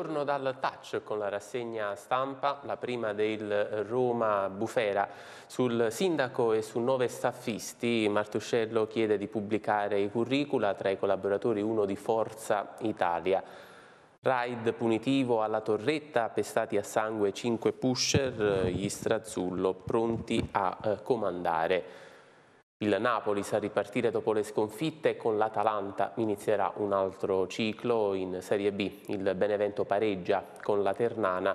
Torno dal touch con la rassegna stampa, la prima del Roma Bufera. Sul sindaco e su nove staffisti Martuscello chiede di pubblicare i curricula, tra i collaboratori uno di Forza Italia. Raid punitivo alla torretta, pestati a sangue cinque pusher, gli Strazzullo pronti a eh, comandare. Il Napoli sa ripartire dopo le sconfitte e con l'Atalanta inizierà un altro ciclo in Serie B. Il Benevento pareggia con la Ternana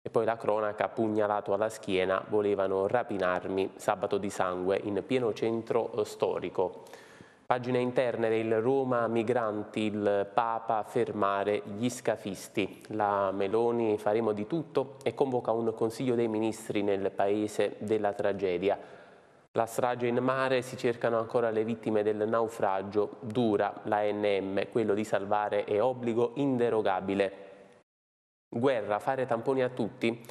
e poi la cronaca pugnalato alla schiena volevano rapinarmi sabato di sangue in pieno centro storico. Pagine interne del Roma Migranti, il Papa fermare gli scafisti. La Meloni faremo di tutto e convoca un Consiglio dei Ministri nel paese della tragedia la strage in mare si cercano ancora le vittime del naufragio, dura l'ANM, quello di salvare è obbligo inderogabile. Guerra, fare tamponi a tutti?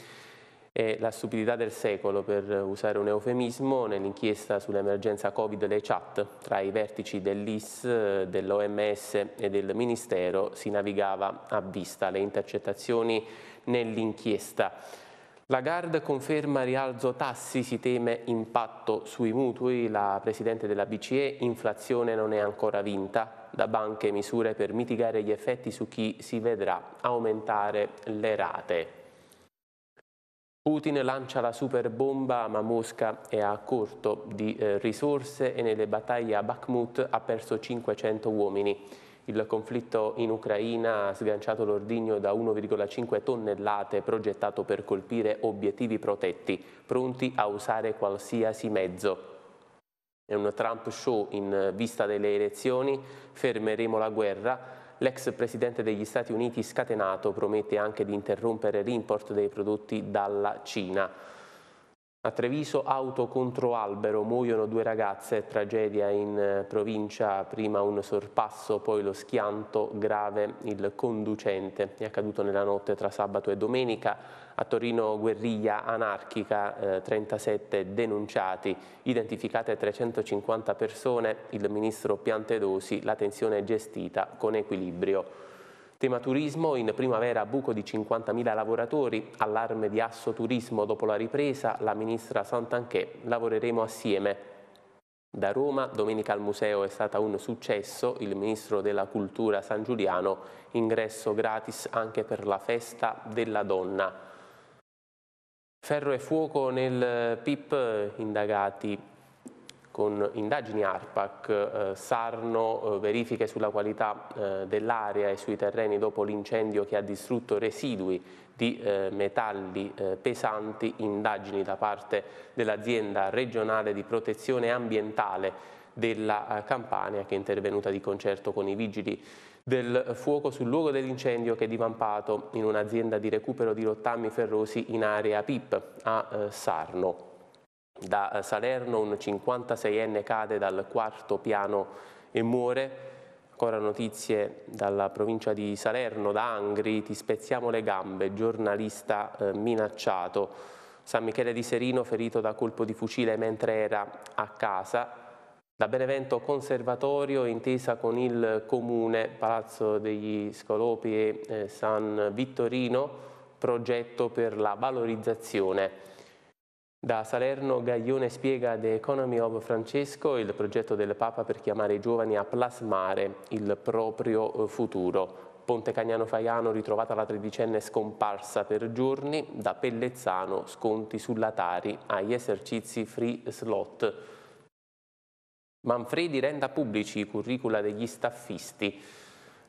È la stupidità del secolo, per usare un eufemismo, nell'inchiesta sull'emergenza Covid le chat tra i vertici dell'IS, dell'OMS e del Ministero si navigava a vista le intercettazioni nell'inchiesta. Lagarde conferma rialzo tassi, si teme impatto sui mutui, la Presidente della BCE inflazione non è ancora vinta, da banche misure per mitigare gli effetti su chi si vedrà aumentare le rate. Putin lancia la superbomba ma Mosca è a corto di eh, risorse e nelle battaglie a Bakhmut ha perso 500 uomini. Il conflitto in Ucraina ha sganciato l'ordigno da 1,5 tonnellate progettato per colpire obiettivi protetti, pronti a usare qualsiasi mezzo. È un Trump show in vista delle elezioni, fermeremo la guerra, L'ex presidente degli Stati Uniti scatenato promette anche di interrompere l'import dei prodotti dalla Cina. A Treviso auto contro albero, muoiono due ragazze, tragedia in eh, provincia, prima un sorpasso, poi lo schianto, grave il conducente. È accaduto nella notte tra sabato e domenica. A Torino guerriglia anarchica, eh, 37 denunciati, identificate 350 persone, il ministro Piantedosi, la tensione è gestita con equilibrio. Tema turismo, in primavera buco di 50.000 lavoratori, allarme di Asso Turismo dopo la ripresa, la ministra Santanchè, lavoreremo assieme. Da Roma, domenica al museo è stata un successo, il ministro della cultura San Giuliano, ingresso gratis anche per la festa della donna. Ferro e fuoco nel PIP, indagati con indagini ARPAC, eh, Sarno, eh, verifiche sulla qualità eh, dell'aria e sui terreni dopo l'incendio che ha distrutto residui di eh, metalli eh, pesanti, indagini da parte dell'azienda regionale di protezione ambientale della eh, Campania che è intervenuta di concerto con i vigili del fuoco sul luogo dell'incendio che è divampato in un'azienda di recupero di rottami ferrosi in area PIP a Sarno. Da eh, Salerno un 56enne cade dal quarto piano e muore. Ancora notizie dalla provincia di Salerno, da Angri, ti spezziamo le gambe, giornalista eh, minacciato. San Michele di Serino ferito da colpo di fucile mentre era a casa. Da Benevento Conservatorio, intesa con il Comune, Palazzo degli Scolopi e eh, San Vittorino, progetto per la valorizzazione da Salerno Gaglione spiega The Economy of Francesco, il progetto del Papa per chiamare i giovani a plasmare il proprio eh, futuro. Ponte Cagnano Faiano ritrovata la tredicenne scomparsa per giorni, da Pellezzano sconti sulla Tari agli esercizi free slot. Manfredi renda pubblici i curricula degli staffisti.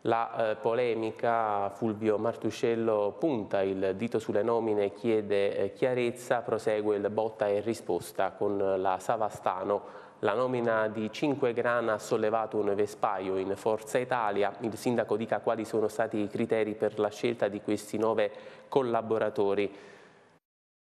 La eh, polemica Fulvio Martuscello punta il dito sulle nomine, chiede eh, chiarezza, prosegue il botta e risposta con la Savastano. La nomina di Cinque Grana ha sollevato un vespaio in Forza Italia. Il sindaco dica quali sono stati i criteri per la scelta di questi nove collaboratori.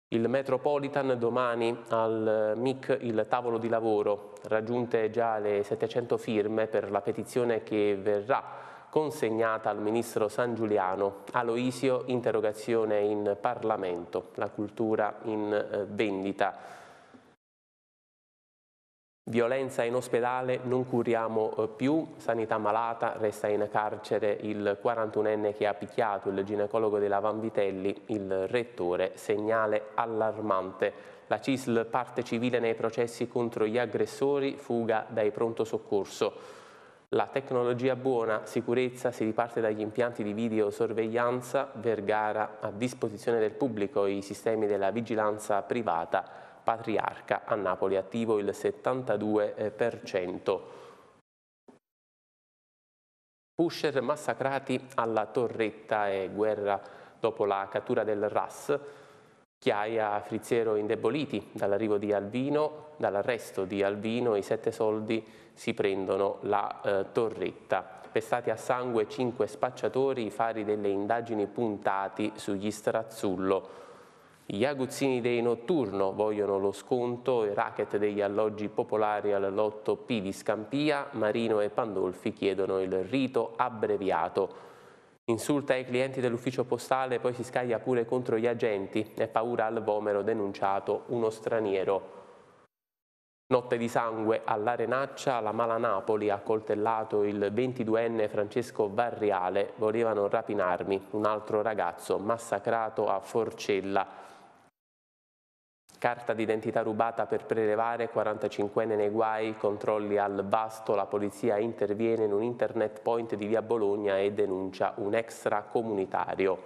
Il Metropolitan domani al eh, MIC il tavolo di lavoro, raggiunte già le 700 firme per la petizione che verrà consegnata al ministro San Giuliano, Aloisio, interrogazione in Parlamento, la cultura in eh, vendita. Violenza in ospedale, non curiamo eh, più, sanità malata, resta in carcere il 41enne che ha picchiato il ginecologo della Vanvitelli, il rettore, segnale allarmante. La CISL parte civile nei processi contro gli aggressori, fuga dai pronto soccorso. La tecnologia buona, sicurezza, si riparte dagli impianti di videosorveglianza, Vergara a disposizione del pubblico i sistemi della vigilanza privata, Patriarca a Napoli attivo il 72%. Pusher massacrati alla torretta e guerra dopo la cattura del RAS, Chiaia Friziero indeboliti dall'arrivo di Alvino, dall'arresto di Alvino i sette soldi si prendono la eh, torretta. Pestati a sangue cinque spacciatori, i fari delle indagini puntati sugli Strazzullo. Gli aguzzini dei Notturno vogliono lo sconto, i racket degli alloggi popolari al lotto P di Scampia, Marino e Pandolfi chiedono il rito abbreviato. Insulta i clienti dell'ufficio postale e poi si scaglia pure contro gli agenti e paura al vomero denunciato uno straniero. Notte di sangue all'Arenaccia, la Mala Napoli ha coltellato il 22enne Francesco Varriale, volevano rapinarmi, un altro ragazzo massacrato a Forcella. Carta d'identità rubata per prelevare 45enne nei guai, controlli al vasto, la polizia interviene in un internet point di via Bologna e denuncia un extracomunitario.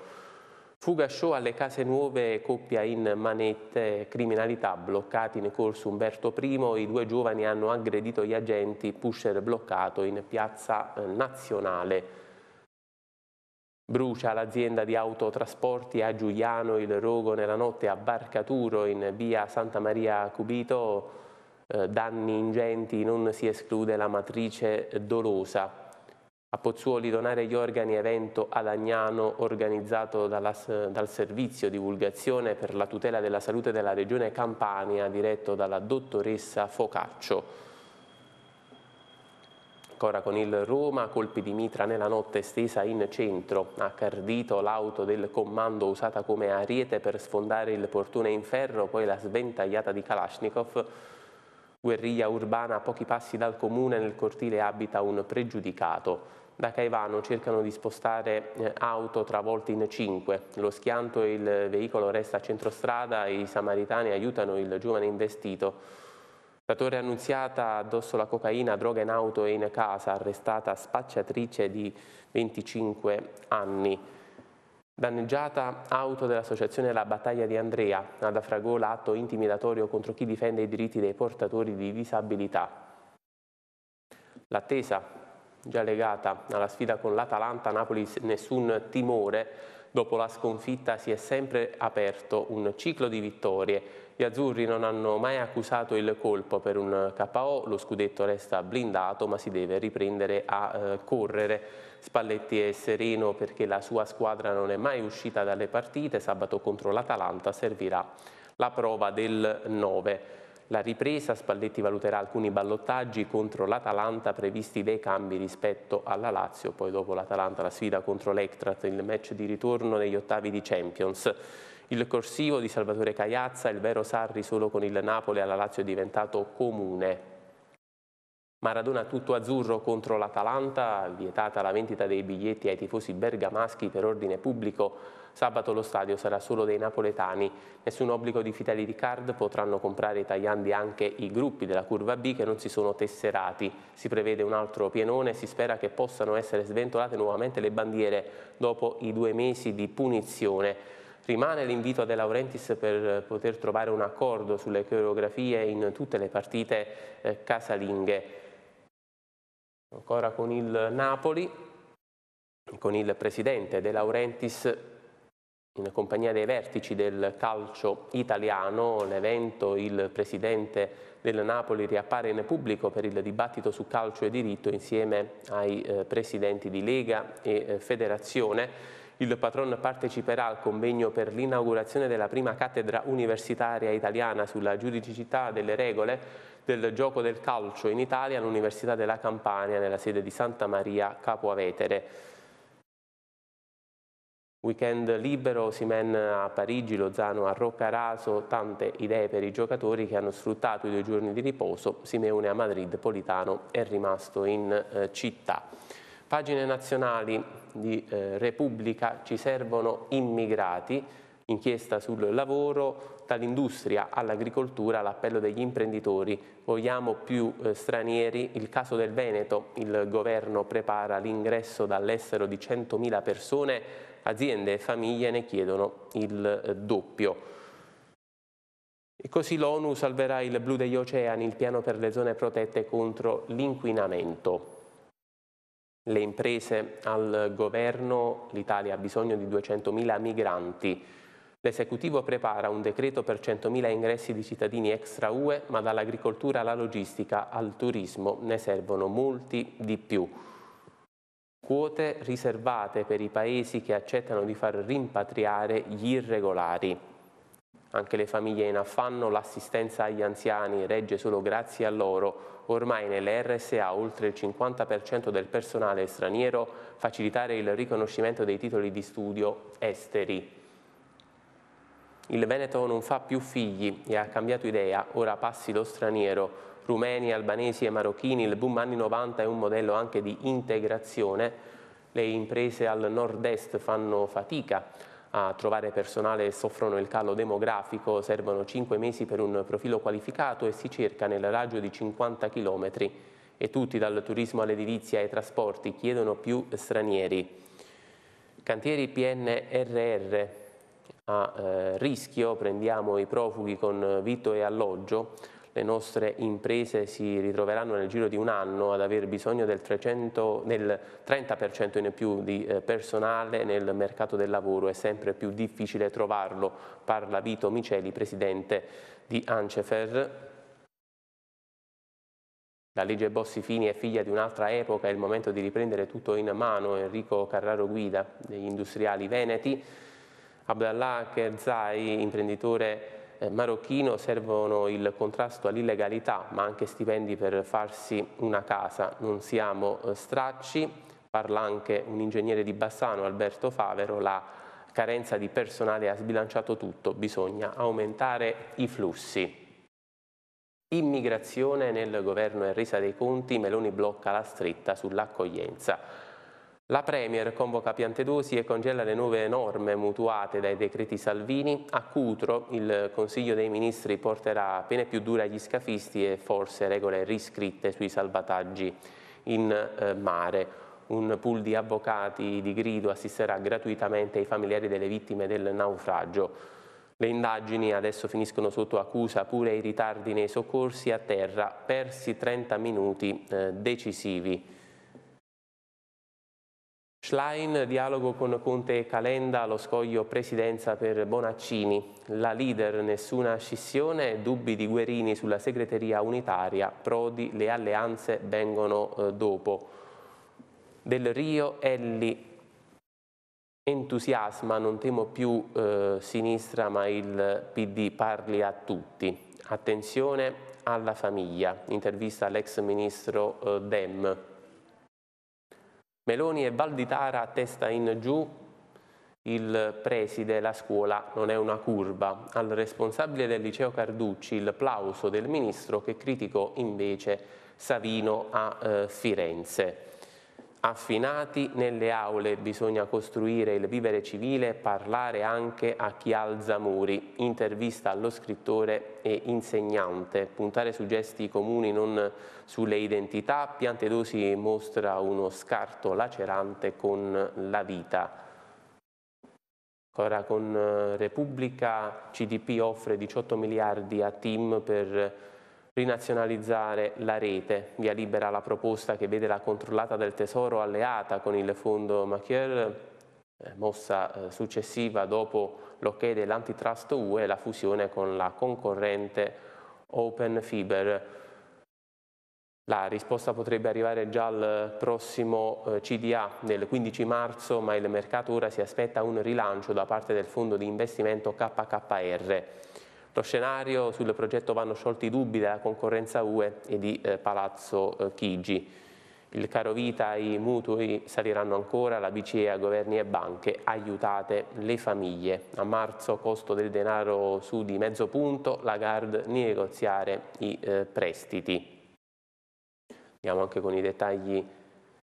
Fuga show alle case nuove, coppia in manette, criminalità bloccati in corso Umberto I, i due giovani hanno aggredito gli agenti, pusher bloccato in piazza eh, nazionale. Brucia l'azienda di autotrasporti a Giuliano il Rogo nella notte a Barcaturo in via Santa Maria Cubito, eh, danni ingenti, non si esclude la matrice dolosa. A Pozzuoli donare gli organi evento ad Agnano organizzato dalla, dal servizio divulgazione per la tutela della salute della regione Campania diretto dalla dottoressa Focaccio. Ancora con il Roma, colpi di mitra nella notte stesa in centro. A Cardito l'auto del comando usata come ariete per sfondare il portone in ferro, poi la sventagliata di Kalashnikov. Guerriglia urbana a pochi passi dal comune, nel cortile abita un pregiudicato. Da Caivano cercano di spostare eh, auto travolti in cinque. Lo schianto e il veicolo resta a centrostrada e i samaritani aiutano il giovane investito. La Torre Annunziata addosso la cocaina, droga in auto e in casa, arrestata spacciatrice di 25 anni. Danneggiata auto dell'associazione La Battaglia di Andrea, ad Afragola atto intimidatorio contro chi difende i diritti dei portatori di disabilità. L'attesa già legata alla sfida con l'Atalanta, Napoli nessun timore, dopo la sconfitta si è sempre aperto un ciclo di vittorie. Gli azzurri non hanno mai accusato il colpo per un KO, lo scudetto resta blindato ma si deve riprendere a eh, correre. Spalletti è sereno perché la sua squadra non è mai uscita dalle partite, sabato contro l'Atalanta servirà la prova del 9. La ripresa Spalletti valuterà alcuni ballottaggi contro l'Atalanta previsti dei cambi rispetto alla Lazio, poi dopo l'Atalanta la sfida contro l'Ectrat, il match di ritorno negli ottavi di Champions. Il corsivo di Salvatore Cagliazza, il vero Sarri solo con il Napoli alla Lazio è diventato comune. Maradona tutto azzurro contro l'Atalanta, vietata la vendita dei biglietti ai tifosi bergamaschi per ordine pubblico Sabato lo stadio sarà solo dei napoletani. Nessun obbligo di fidelity card potranno comprare i tagliandi anche i gruppi della curva B che non si sono tesserati. Si prevede un altro pienone e si spera che possano essere sventolate nuovamente le bandiere dopo i due mesi di punizione. Rimane l'invito a De Laurentiis per poter trovare un accordo sulle coreografie in tutte le partite eh, casalinghe. Ancora con il Napoli, con il presidente De Laurentiis in compagnia dei vertici del calcio italiano, l'evento, il presidente del Napoli riappare in pubblico per il dibattito su calcio e diritto insieme ai eh, presidenti di Lega e eh, Federazione. Il patron parteciperà al convegno per l'inaugurazione della prima cattedra universitaria italiana sulla giuridicità delle regole del gioco del calcio in Italia all'Università della Campania nella sede di Santa Maria Capo Avetere. Weekend libero, Simen a Parigi, Lozano a Roccaraso, tante idee per i giocatori che hanno sfruttato i due giorni di riposo, Simeone a Madrid, Politano è rimasto in eh, città. Pagine nazionali di eh, Repubblica, ci servono immigrati, inchiesta sul lavoro, dall'industria all'agricoltura l'appello degli imprenditori, vogliamo più eh, stranieri, il caso del Veneto, il governo prepara l'ingresso dall'estero di 100.000 persone aziende e famiglie ne chiedono il eh, doppio. E così l'ONU salverà il blu degli oceani, il piano per le zone protette contro l'inquinamento. Le imprese al governo, l'Italia ha bisogno di 200.000 migranti. L'esecutivo prepara un decreto per 100.000 ingressi di cittadini extra UE, ma dall'agricoltura alla logistica al turismo ne servono molti di più quote riservate per i paesi che accettano di far rimpatriare gli irregolari. Anche le famiglie in affanno, l'assistenza agli anziani regge solo grazie a loro. Ormai nelle RSA oltre il 50% del personale è straniero, facilitare il riconoscimento dei titoli di studio esteri. Il Veneto non fa più figli e ha cambiato idea, ora passi lo straniero rumeni, albanesi e marocchini, il boom anni 90 è un modello anche di integrazione, le imprese al nord-est fanno fatica a trovare personale e soffrono il calo demografico, servono 5 mesi per un profilo qualificato e si cerca nel raggio di 50 km e tutti dal turismo all'edilizia ai trasporti chiedono più stranieri. Cantieri PNRR a eh, rischio, prendiamo i profughi con vitto e alloggio, le nostre imprese si ritroveranno nel giro di un anno ad aver bisogno del, 300, del 30% in più di eh, personale nel mercato del lavoro, è sempre più difficile trovarlo, parla Vito Miceli, presidente di Ancefer. La legge Bossi-Fini è figlia di un'altra epoca, è il momento di riprendere tutto in mano Enrico Carraro Guida degli industriali veneti, Abdallah Kerzai, imprenditore eh, marocchino servono il contrasto all'illegalità, ma anche stipendi per farsi una casa. Non siamo eh, stracci, parla anche un ingegnere di Bassano, Alberto Favero, la carenza di personale ha sbilanciato tutto, bisogna aumentare i flussi. Immigrazione nel governo è resa dei conti, Meloni blocca la stretta sull'accoglienza. La Premier convoca Piantedosi e congela le nuove norme mutuate dai decreti Salvini. A Cutro il Consiglio dei Ministri porterà pene più dure agli scafisti e forse regole riscritte sui salvataggi in eh, mare. Un pool di avvocati di grido assisterà gratuitamente ai familiari delle vittime del naufragio. Le indagini adesso finiscono sotto accusa pure i ritardi nei soccorsi a terra, persi 30 minuti eh, decisivi. Schlein, dialogo con Conte e Calenda, lo scoglio presidenza per Bonaccini, la leader nessuna scissione, dubbi di Guerini sulla segreteria unitaria, Prodi, le alleanze vengono eh, dopo. Del Rio, Elli entusiasma, non temo più eh, sinistra ma il PD parli a tutti. Attenzione alla famiglia, intervista all'ex ministro eh, Dem. Meloni e Valditara a testa in giù, il preside, la scuola non è una curva. Al responsabile del liceo Carducci il plauso del ministro che criticò invece Savino a eh, Firenze affinati nelle aule bisogna costruire il vivere civile e parlare anche a chi alza muri, intervista allo scrittore e insegnante, puntare su gesti comuni non sulle identità, Piantedosi mostra uno scarto lacerante con la vita. Ora con eh, Repubblica CDP offre 18 miliardi a team per Rinazionalizzare la rete, via libera la proposta che vede la controllata del Tesoro alleata con il fondo Machiel, eh, mossa eh, successiva dopo l'ok dell'antitrust UE e la fusione con la concorrente Open Fiber. La risposta potrebbe arrivare già al prossimo CDA del 15 marzo, ma il mercato ora si aspetta un rilancio da parte del fondo di investimento KKR. Lo scenario sul progetto vanno sciolti i dubbi della concorrenza UE e di eh, Palazzo eh, Chigi. Il caro vita, i mutui saliranno ancora, la BCE a governi e banche, aiutate le famiglie. A marzo costo del denaro su di mezzo punto, la GARD negoziare i eh, prestiti. Andiamo anche con i dettagli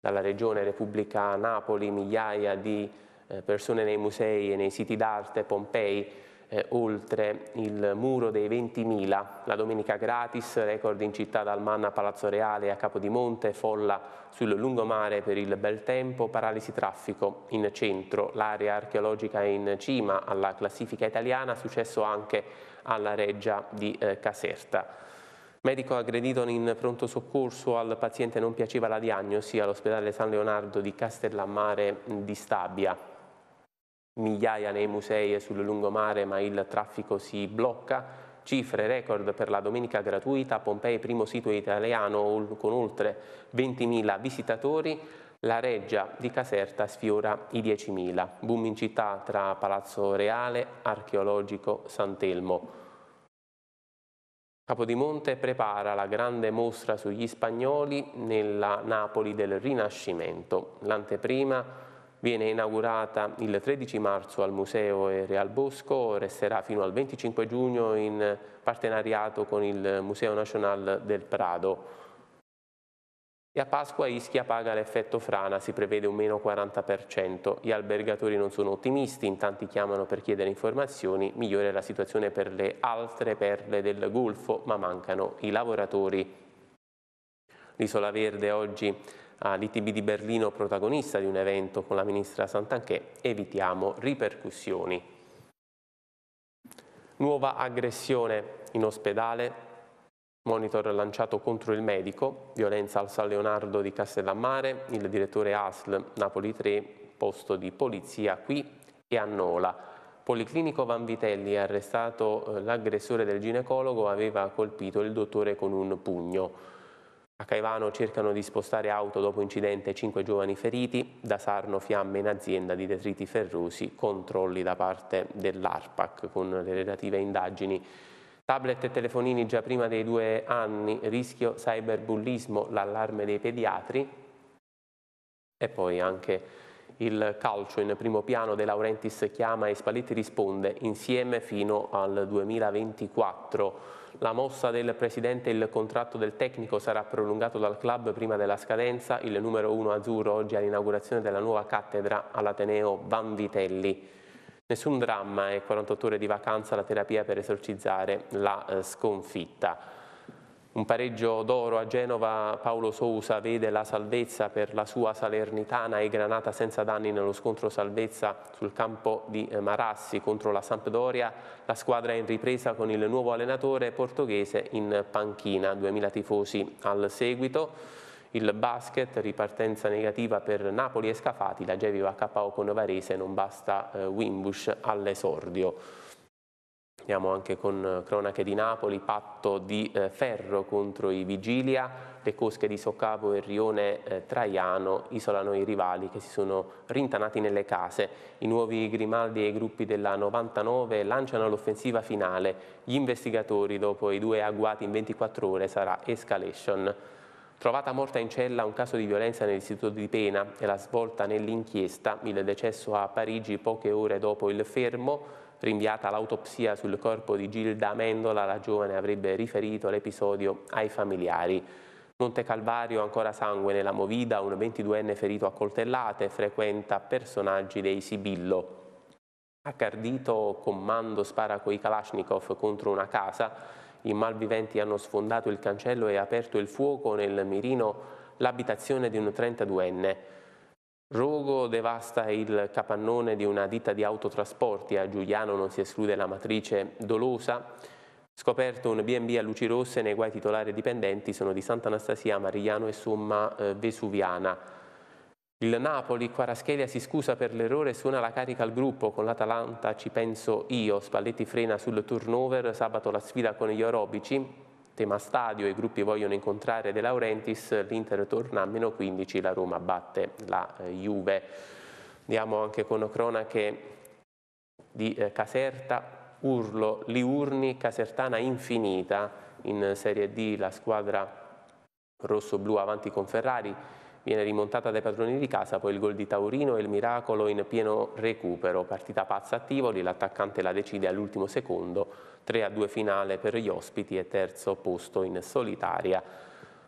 dalla regione Repubblica Napoli, migliaia di eh, persone nei musei e nei siti d'arte, Pompei, eh, oltre il muro dei 20.000, la domenica gratis, record in città dal Manna a Palazzo Reale a Capodimonte, folla sul lungomare per il bel tempo, paralisi traffico in centro, l'area archeologica è in cima alla classifica italiana, successo anche alla reggia di eh, Caserta. Medico aggredito in pronto soccorso al paziente non piaceva la diagnosi all'ospedale San Leonardo di Castellammare di Stabia migliaia nei musei e sul lungomare ma il traffico si blocca, cifre record per la domenica gratuita, Pompei primo sito italiano con oltre 20.000 visitatori, la Reggia di Caserta sfiora i 10.000, boom in città tra Palazzo Reale, Archeologico, Sant'Elmo. Capodimonte prepara la grande mostra sugli spagnoli nella Napoli del Rinascimento. L'anteprima viene inaugurata il 13 marzo al Museo e Real Bosco, resterà fino al 25 giugno in partenariato con il Museo Nacional del Prado. E a Pasqua Ischia paga l'effetto frana, si prevede un meno 40%. Gli albergatori non sono ottimisti, in tanti chiamano per chiedere informazioni, migliore la situazione per le altre perle del Golfo, ma mancano i lavoratori. L'Isola Verde oggi all'ITB ah, di Berlino protagonista di un evento con la ministra Santanchè, evitiamo ripercussioni. Nuova aggressione in ospedale, monitor lanciato contro il medico, violenza al San Leonardo di Castellammare, il direttore ASL Napoli 3, posto di polizia qui e a Nola. Policlinico Vanvitelli arrestato eh, l'aggressore del ginecologo aveva colpito il dottore con un pugno. A Caivano cercano di spostare auto dopo incidente cinque giovani feriti, da Sarno fiamme in azienda di detriti ferrosi, controlli da parte dell'ARPAC con le relative indagini. Tablet e telefonini già prima dei due anni, rischio cyberbullismo, l'allarme dei pediatri e poi anche il calcio in primo piano De Laurentiis chiama e Spalletti risponde insieme fino al 2024. La mossa del Presidente e il contratto del tecnico sarà prolungato dal club prima della scadenza, il numero 1 azzurro oggi all'inaugurazione della nuova cattedra all'Ateneo Vanvitelli. Nessun dramma e 48 ore di vacanza la terapia per esorcizzare la eh, sconfitta. Un pareggio d'oro a Genova, Paolo Sousa vede la salvezza per la sua Salernitana e Granata senza danni nello scontro salvezza sul campo di eh, Marassi contro la Sampdoria. La squadra è in ripresa con il nuovo allenatore portoghese in panchina, 2000 tifosi al seguito. Il basket, ripartenza negativa per Napoli e Scafati, la Gevi va KO con Varese, non basta eh, Wimbush all'esordio. Andiamo anche con eh, cronache di Napoli, patto di eh, ferro contro i Vigilia, le cosche di Soccavo e Rione eh, Traiano isolano i rivali che si sono rintanati nelle case. I nuovi Grimaldi e i gruppi della 99 lanciano l'offensiva finale. Gli investigatori, dopo i due agguati in 24 ore, sarà escalation. Trovata morta in cella un caso di violenza nell'istituto di pena e la svolta nell'inchiesta, il decesso a Parigi poche ore dopo il fermo, rinviata l'autopsia sul corpo di Gilda Amendola, la giovane avrebbe riferito l'episodio ai familiari. Monte Calvario ancora sangue nella movida, un 22enne ferito a coltellate, frequenta personaggi dei Sibillo. Accardito comando spara coi Kalashnikov contro una casa, i malviventi hanno sfondato il cancello e aperto il fuoco nel mirino l'abitazione di un 32enne. Rogo devasta il capannone di una ditta di autotrasporti, a Giuliano non si esclude la matrice dolosa. Scoperto un B&B a luci rosse, nei guai titolari e dipendenti sono di Sant'Anastasia, Marigliano e Somma eh, Vesuviana. Il Napoli, Quaraschelia si scusa per l'errore e suona la carica al gruppo, con l'Atalanta ci penso io, Spalletti frena sul turnover, sabato la sfida con gli Orobici, Tema stadio, i gruppi vogliono incontrare De Laurentiis, l'Inter torna a meno 15, la Roma batte la eh, Juve. Andiamo anche con cronache di eh, Caserta, Urlo, Liurni, Casertana infinita in Serie D, la squadra rosso-blu avanti con Ferrari, viene rimontata dai padroni di casa, poi il gol di Taurino e il miracolo in pieno recupero, partita pazza a Tivoli, l'attaccante la decide all'ultimo secondo, 3-2 finale per gli ospiti e terzo posto in solitaria.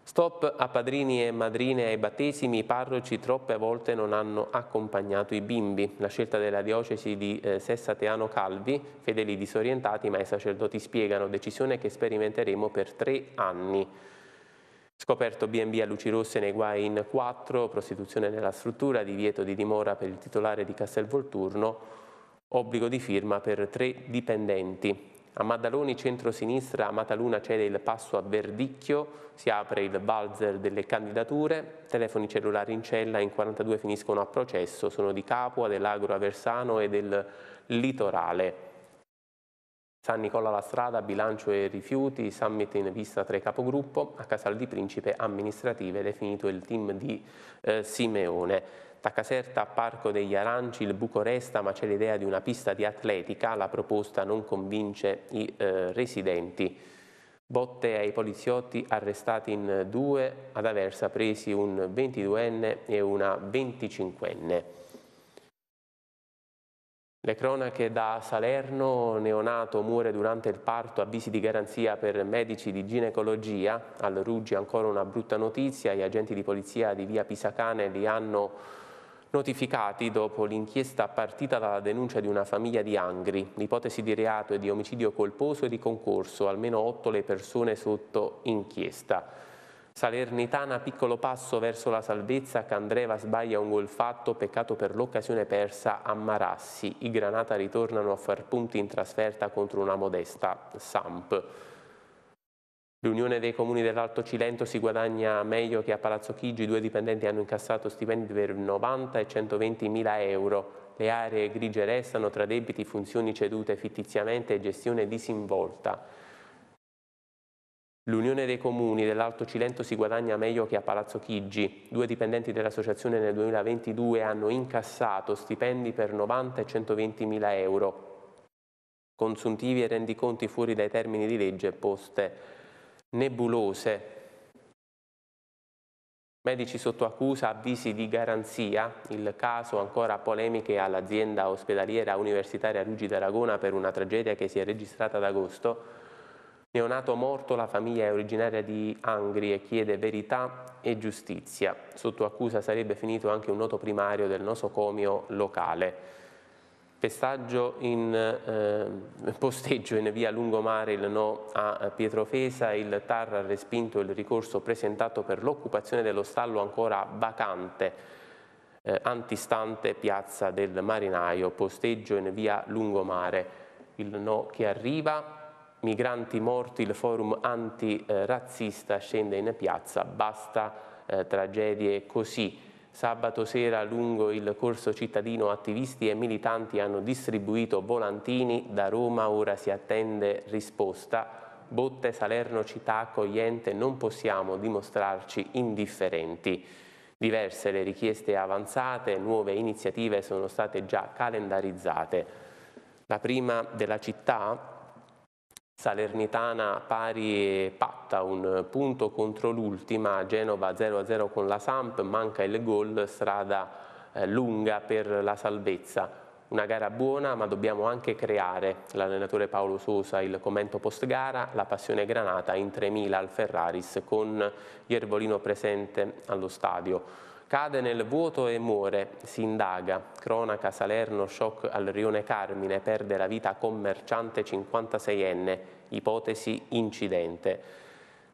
Stop a padrini e madrine ai battesimi, i parroci troppe volte non hanno accompagnato i bimbi. La scelta della diocesi di eh, Teano Calvi, fedeli disorientati ma i sacerdoti spiegano, decisione che sperimenteremo per tre anni. Scoperto B&B a luci rosse nei guai in 4, prostituzione nella struttura, divieto di dimora per il titolare di Castel Volturno, obbligo di firma per tre dipendenti. A Maddaloni centro-sinistra Mataluna cede il passo a Verdicchio, si apre il balzer delle candidature, telefoni cellulari in cella in 42 finiscono a processo, sono di Capua, dell'Agro Aversano e del Litorale. San Nicola la Strada, bilancio e rifiuti, summit in vista tra i capogruppo, a Casal di Principe amministrative definito il team di eh, Simeone. Da Caserta Parco degli Aranci, il Bucoresta, ma c'è l'idea di una pista di atletica, la proposta non convince i eh, residenti. Botte ai poliziotti arrestati in due, ad Aversa presi un 22enne e una 25enne. Le cronache da Salerno, neonato muore durante il parto, avvisi di garanzia per medici di ginecologia, al Ruggi ancora una brutta notizia, gli agenti di polizia di via Pisacane li hanno notificati dopo l'inchiesta partita dalla denuncia di una famiglia di Angri. L'ipotesi di reato è di omicidio colposo e di concorso, almeno otto le persone sotto inchiesta. Salernitana piccolo passo verso la salvezza, Candreva sbaglia un gol fatto, peccato per l'occasione persa a Marassi. I Granata ritornano a far punti in trasferta contro una modesta Samp. L'Unione dei Comuni dell'Alto Cilento si guadagna meglio che a Palazzo Chigi, due dipendenti hanno incassato stipendi per 90 e 120 mila euro. Le aree grigie restano tra debiti, funzioni cedute fittiziamente e gestione disinvolta. L'Unione dei Comuni dell'Alto Cilento si guadagna meglio che a Palazzo Chigi. Due dipendenti dell'associazione nel 2022 hanno incassato stipendi per 90 e 120 mila euro. Consuntivi e rendiconti fuori dai termini di legge poste nebulose. Medici sotto accusa, avvisi di garanzia, il caso ancora polemiche all'azienda ospedaliera universitaria Ruggi d'Aragona per una tragedia che si è registrata ad agosto. Neonato morto, la famiglia è originaria di Angri e chiede verità e giustizia. Sotto accusa sarebbe finito anche un noto primario del nosocomio locale. Pestaggio In, eh, posteggio in via Lungomare il no a Pietrofesa, il TAR ha respinto il ricorso presentato per l'occupazione dello stallo ancora vacante eh, antistante piazza del Marinaio, posteggio in via Lungomare. Il no che arriva migranti morti, il forum antirazzista scende in piazza, basta eh, tragedie così. Sabato sera lungo il corso cittadino attivisti e militanti hanno distribuito volantini, da Roma ora si attende risposta, Botte Salerno città accogliente non possiamo dimostrarci indifferenti. Diverse le richieste avanzate, nuove iniziative sono state già calendarizzate. La prima della città Salernitana pari e patta, un punto contro l'ultima, Genova 0-0 con la Samp, manca il gol, strada eh, lunga per la salvezza. Una gara buona ma dobbiamo anche creare, l'allenatore Paolo Sosa il commento post gara, la passione granata in 3.000 al Ferraris con Iervolino presente allo stadio. Cade nel vuoto e muore, si indaga. Cronaca Salerno, shock al rione Carmine, perde la vita commerciante 56enne, ipotesi incidente.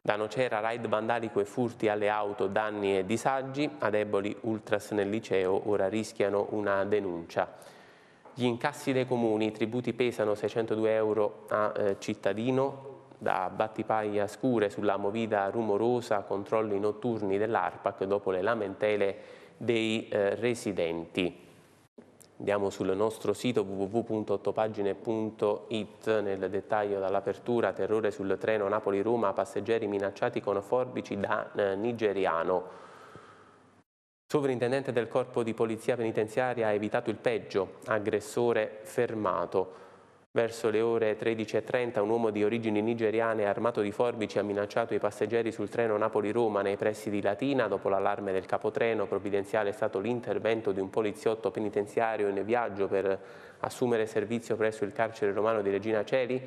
Da Nocera, raid vandalico e furti alle auto, danni e disagi, a deboli ultras nel liceo ora rischiano una denuncia. Gli incassi dei comuni, i tributi pesano 602 euro a eh, cittadino, da battipaglia scure sulla movida rumorosa, controlli notturni dell'ARPAC dopo le lamentele dei eh, residenti. Andiamo sul nostro sito www.ottopagine.it nel dettaglio dall'apertura terrore sul treno Napoli-Roma, passeggeri minacciati con forbici da eh, nigeriano. Sovrintendente del corpo di polizia penitenziaria ha evitato il peggio, aggressore fermato. Verso le ore 13.30 un uomo di origini nigeriane armato di forbici ha minacciato i passeggeri sul treno Napoli-Roma nei pressi di Latina. Dopo l'allarme del capotreno provvidenziale è stato l'intervento di un poliziotto penitenziario in viaggio per assumere servizio presso il carcere romano di Regina Celi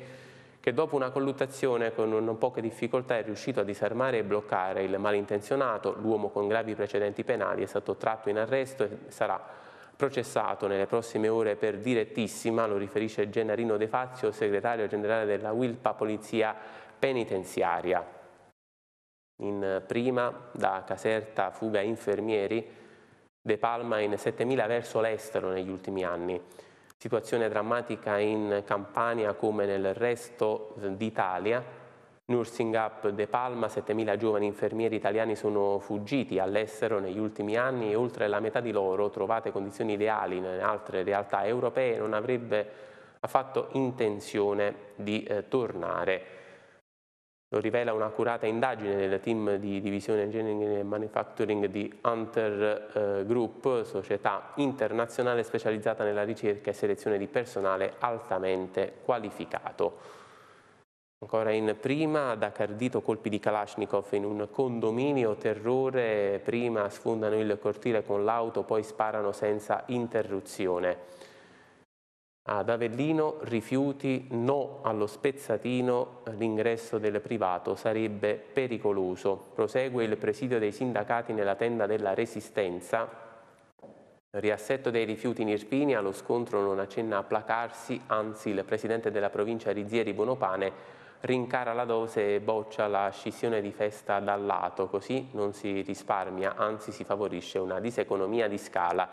che dopo una colluttazione con non poche difficoltà è riuscito a disarmare e bloccare il malintenzionato. L'uomo con gravi precedenti penali è stato tratto in arresto e sarà processato nelle prossime ore per direttissima, lo riferisce Gennarino De Fazio, segretario generale della Wilpa Polizia Penitenziaria. In prima, da Caserta, fuga infermieri, De Palma in 7.000 verso l'estero negli ultimi anni. Situazione drammatica in Campania come nel resto d'Italia, Nursing Up De Palma, 7.000 giovani infermieri italiani sono fuggiti all'estero negli ultimi anni e oltre la metà di loro, trovate condizioni ideali in altre realtà europee, non avrebbe affatto intenzione di eh, tornare. Lo rivela un'accurata indagine del team di divisione Engineering e Manufacturing di Hunter eh, Group, società internazionale specializzata nella ricerca e selezione di personale altamente qualificato. Ancora in prima, da cardito colpi di Kalashnikov in un condominio, terrore, prima sfondano il cortile con l'auto, poi sparano senza interruzione. Ad Avellino rifiuti no allo spezzatino, l'ingresso del privato sarebbe pericoloso. Prosegue il presidio dei sindacati nella tenda della resistenza. Riassetto dei rifiuti in Irpinia, lo scontro non accenna a placarsi, anzi il presidente della provincia Rizieri Bonopane rincara la dose e boccia la scissione di festa dal lato, così non si risparmia, anzi si favorisce una diseconomia di scala.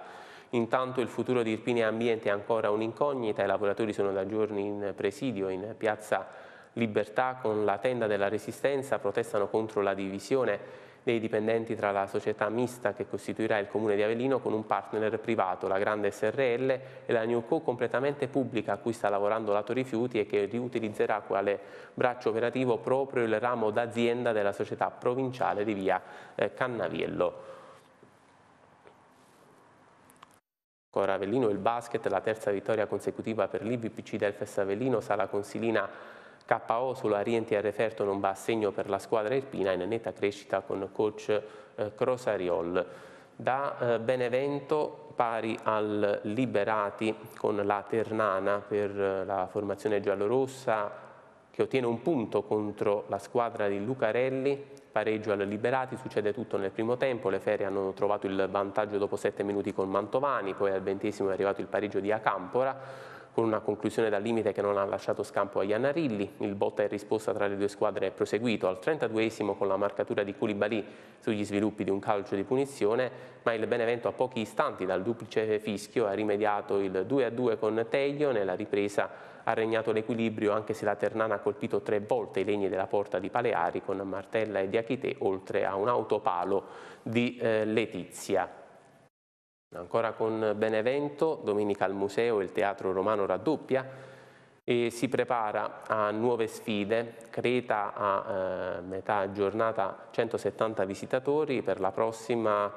Intanto il futuro di Irpini Ambiente è ancora un'incognita, i lavoratori sono da giorni in presidio in piazza Libertà con la tenda della resistenza, protestano contro la divisione dei dipendenti tra la società mista che costituirà il Comune di Avellino con un partner privato, la Grande SRL e la New Newco completamente pubblica a cui sta lavorando Lato Rifiuti e che riutilizzerà quale braccio operativo proprio il ramo d'azienda della società provinciale di via eh, Cannaviello. Ancora Avellino, il basket, la terza vittoria consecutiva per l'IVPC del Festa Avellino, sala consilina KO sulla al referto non va a segno per la squadra irpina in netta crescita con coach eh, Crosariol. Da eh, Benevento pari al Liberati con la Ternana per eh, la formazione giallorossa che ottiene un punto contro la squadra di Lucarelli, pareggio al Liberati, succede tutto nel primo tempo, le Ferie hanno trovato il vantaggio dopo 7 minuti con Mantovani, poi al ventesimo è arrivato il pareggio di Acampora, con una conclusione dal limite che non ha lasciato scampo agli Anarilli. Il botta e risposta tra le due squadre è proseguito al 32esimo con la marcatura di Koulibaly sugli sviluppi di un calcio di punizione, ma il Benevento a pochi istanti dal duplice fischio ha rimediato il 2-2 con Teglio nella ripresa ha regnato l'equilibrio anche se la Ternana ha colpito tre volte i legni della porta di Paleari con Martella e Diachite oltre a un autopalo di eh, Letizia. Ancora con Benevento, domenica al museo il Teatro Romano raddoppia e si prepara a nuove sfide. Creta a eh, metà giornata 170 visitatori, per la prossima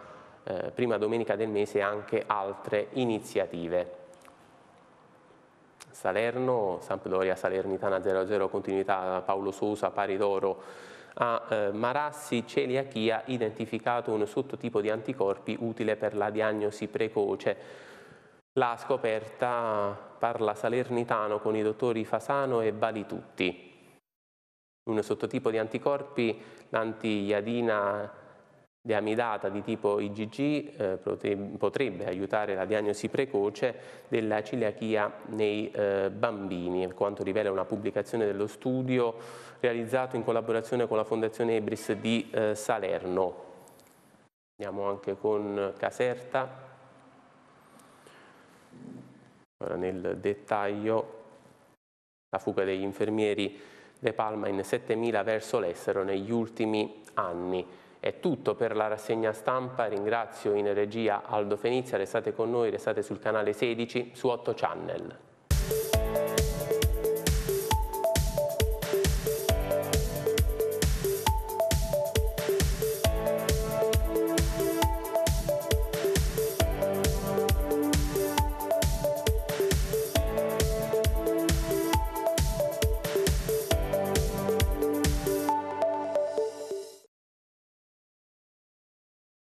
eh, prima domenica del mese anche altre iniziative. Salerno, Sampdoria Salernitana 00, continuità Paolo Sosa, pari d'oro a eh, marassi celiachia identificato un sottotipo di anticorpi utile per la diagnosi precoce. La scoperta parla Salernitano con i dottori Fasano e Balitutti. Un sottotipo di anticorpi, l'antiiadina di amidata di tipo IgG eh, potrebbe, potrebbe aiutare la diagnosi precoce della celiachia nei eh, bambini, quanto rivela una pubblicazione dello studio realizzato in collaborazione con la Fondazione Ebris di eh, Salerno. Andiamo anche con Caserta, ora nel dettaglio la fuga degli infermieri De Palma in 7.000 verso l'estero negli ultimi anni. È tutto per la rassegna stampa, ringrazio in regia Aldo Fenizia, restate con noi, restate sul canale 16 su 8 Channel.